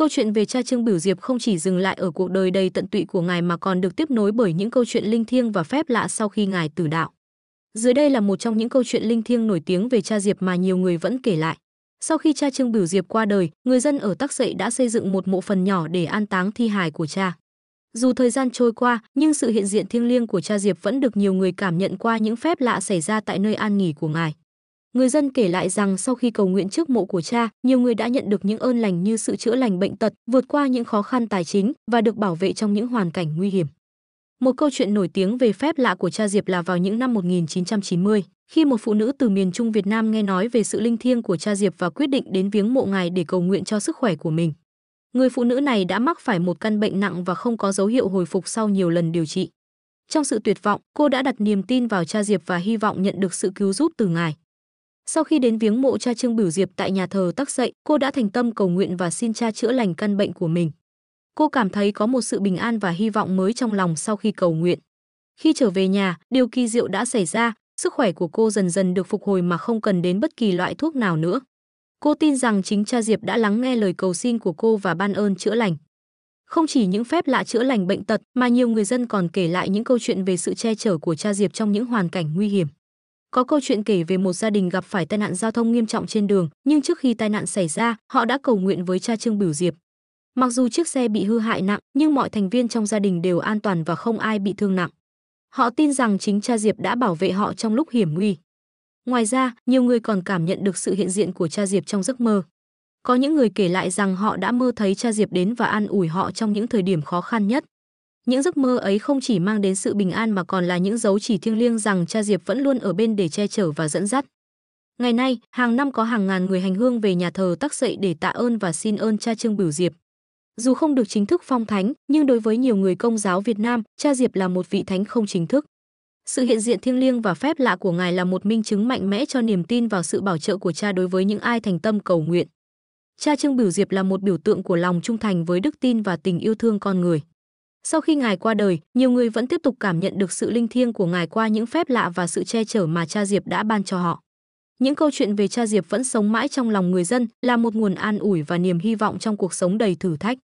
Câu chuyện về cha Trương Bửu Diệp không chỉ dừng lại ở cuộc đời đầy tận tụy của ngài mà còn được tiếp nối bởi những câu chuyện linh thiêng và phép lạ sau khi ngài tử đạo. Dưới đây là một trong những câu chuyện linh thiêng nổi tiếng về cha Diệp mà nhiều người vẫn kể lại. Sau khi cha Trương Bửu Diệp qua đời, người dân ở Tắc Dậy đã xây dựng một mộ phần nhỏ để an táng thi hài của cha. Dù thời gian trôi qua, nhưng sự hiện diện thiêng liêng của cha Diệp vẫn được nhiều người cảm nhận qua những phép lạ xảy ra tại nơi an nghỉ của ngài. Người dân kể lại rằng sau khi cầu nguyện trước mộ của cha, nhiều người đã nhận được những ơn lành như sự chữa lành bệnh tật, vượt qua những khó khăn tài chính và được bảo vệ trong những hoàn cảnh nguy hiểm. Một câu chuyện nổi tiếng về phép lạ của cha Diệp là vào những năm 1990, khi một phụ nữ từ miền Trung Việt Nam nghe nói về sự linh thiêng của cha Diệp và quyết định đến viếng mộ ngài để cầu nguyện cho sức khỏe của mình. Người phụ nữ này đã mắc phải một căn bệnh nặng và không có dấu hiệu hồi phục sau nhiều lần điều trị. Trong sự tuyệt vọng, cô đã đặt niềm tin vào cha Diệp và hy vọng nhận được sự cứu giúp từ ngài. Sau khi đến viếng mộ cha Trương Bửu Diệp tại nhà thờ Tắc Dậy, cô đã thành tâm cầu nguyện và xin cha chữa lành căn bệnh của mình. Cô cảm thấy có một sự bình an và hy vọng mới trong lòng sau khi cầu nguyện. Khi trở về nhà, điều kỳ diệu đã xảy ra, sức khỏe của cô dần dần được phục hồi mà không cần đến bất kỳ loại thuốc nào nữa. Cô tin rằng chính cha Diệp đã lắng nghe lời cầu xin của cô và ban ơn chữa lành. Không chỉ những phép lạ chữa lành bệnh tật mà nhiều người dân còn kể lại những câu chuyện về sự che chở của cha Diệp trong những hoàn cảnh nguy hiểm. Có câu chuyện kể về một gia đình gặp phải tai nạn giao thông nghiêm trọng trên đường, nhưng trước khi tai nạn xảy ra, họ đã cầu nguyện với cha Trương Bửu Diệp. Mặc dù chiếc xe bị hư hại nặng, nhưng mọi thành viên trong gia đình đều an toàn và không ai bị thương nặng. Họ tin rằng chính cha Diệp đã bảo vệ họ trong lúc hiểm nguy. Ngoài ra, nhiều người còn cảm nhận được sự hiện diện của cha Diệp trong giấc mơ. Có những người kể lại rằng họ đã mơ thấy cha Diệp đến và an ủi họ trong những thời điểm khó khăn nhất. Những giấc mơ ấy không chỉ mang đến sự bình an mà còn là những dấu chỉ thiêng liêng rằng cha Diệp vẫn luôn ở bên để che chở và dẫn dắt. Ngày nay, hàng năm có hàng ngàn người hành hương về nhà thờ tắc dậy để tạ ơn và xin ơn cha Trương Bửu Diệp. Dù không được chính thức phong thánh, nhưng đối với nhiều người công giáo Việt Nam, cha Diệp là một vị thánh không chính thức. Sự hiện diện thiêng liêng và phép lạ của ngài là một minh chứng mạnh mẽ cho niềm tin vào sự bảo trợ của cha đối với những ai thành tâm cầu nguyện. Cha Trương Bửu Diệp là một biểu tượng của lòng trung thành với đức tin và tình yêu thương con người. Sau khi ngài qua đời, nhiều người vẫn tiếp tục cảm nhận được sự linh thiêng của ngài qua những phép lạ và sự che chở mà cha Diệp đã ban cho họ. Những câu chuyện về cha Diệp vẫn sống mãi trong lòng người dân, là một nguồn an ủi và niềm hy vọng trong cuộc sống đầy thử thách.